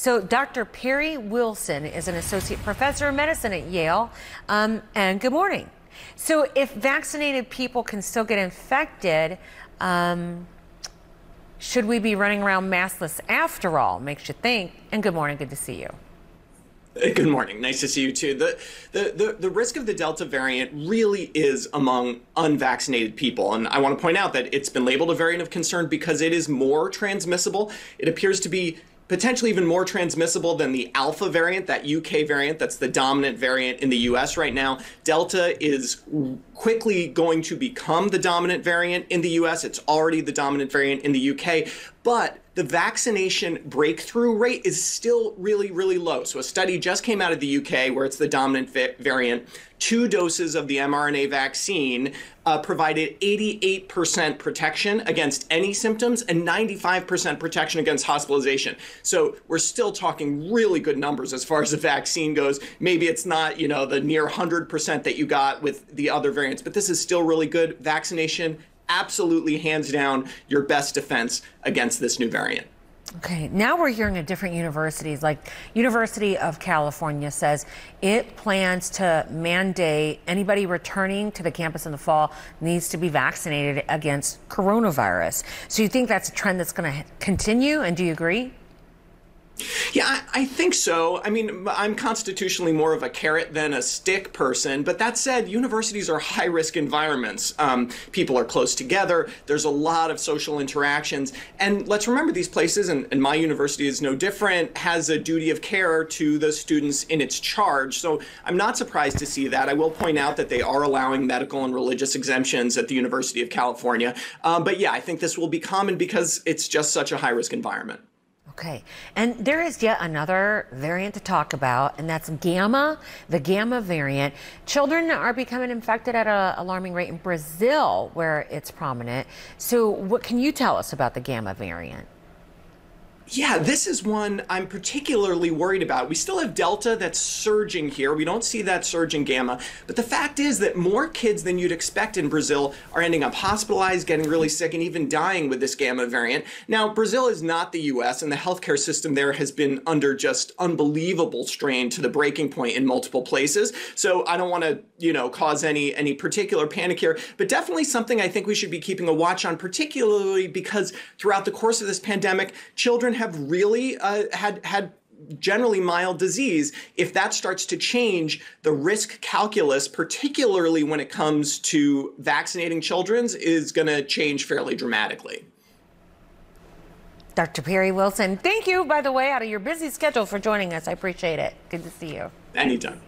So, Dr. Perry Wilson is an associate professor of medicine at Yale. Um, and good morning. So, if vaccinated people can still get infected, um, should we be running around maskless after all? Makes you think. And good morning. Good to see you. Good morning. Nice to see you too. The, the, the the risk of the Delta variant really is among unvaccinated people, and I want to point out that it's been labeled a variant of concern because it is more transmissible. It appears to be potentially even more transmissible than the Alpha variant, that UK variant that's the dominant variant in the US right now. Delta is quickly going to become the dominant variant in the US. It's already the dominant variant in the UK. But the vaccination breakthrough rate is still really, really low. So a study just came out of the UK where it's the dominant variant. Two doses of the mRNA vaccine uh, provided 88% protection against any symptoms and 95% protection against hospitalization. So we're still talking really good numbers as far as the vaccine goes. Maybe it's not, you know, the near 100% that you got with the other variants, but this is still really good. Vaccination absolutely hands down your best defense against this new variant. Okay, now we're hearing at different universities, like University of California says it plans to mandate anybody returning to the campus in the fall needs to be vaccinated against coronavirus. So you think that's a trend that's going to continue? And do you agree? Yeah, I, I, think so. I mean, I'm constitutionally more of a carrot than a stick person, but that said, universities are high risk environments. Um, people are close together, there's a lot of social interactions. And let's remember these places, and, and my university is no different, has a duty of care to the students in its charge. So I'm not surprised to see that. I will point out that they are allowing medical and religious exemptions at the University of California. Uh, but yeah, I think this will be common because it's just such a high risk environment. Okay. And there is yet another variant to talk about, and that's gamma, the gamma variant. Children are becoming infected at an alarming rate in Brazil, where it's prominent. So, what can you tell us about the gamma variant? Yeah, this is one I'm particularly worried about. We still have Delta that's surging here. We don't see that surge in Gamma. But the fact is that more kids than you'd expect in Brazil are ending up hospitalized, getting really sick, and even dying with this Gamma variant. Now, Brazil is not the US, and the healthcare system there has been under just unbelievable strain to the breaking point in multiple places. So I don't want to, you know, cause any, any particular panic here, but definitely something I think we should be keeping a watch on, particularly because throughout the course of this pandemic, children have really uh, had had generally mild disease, if that starts to change, the risk calculus, particularly when it comes to vaccinating children's, is going to change fairly dramatically. Dr. Perry Wilson, thank you, by the way, out of your busy schedule for joining us. I appreciate it. Good to see you. Anytime.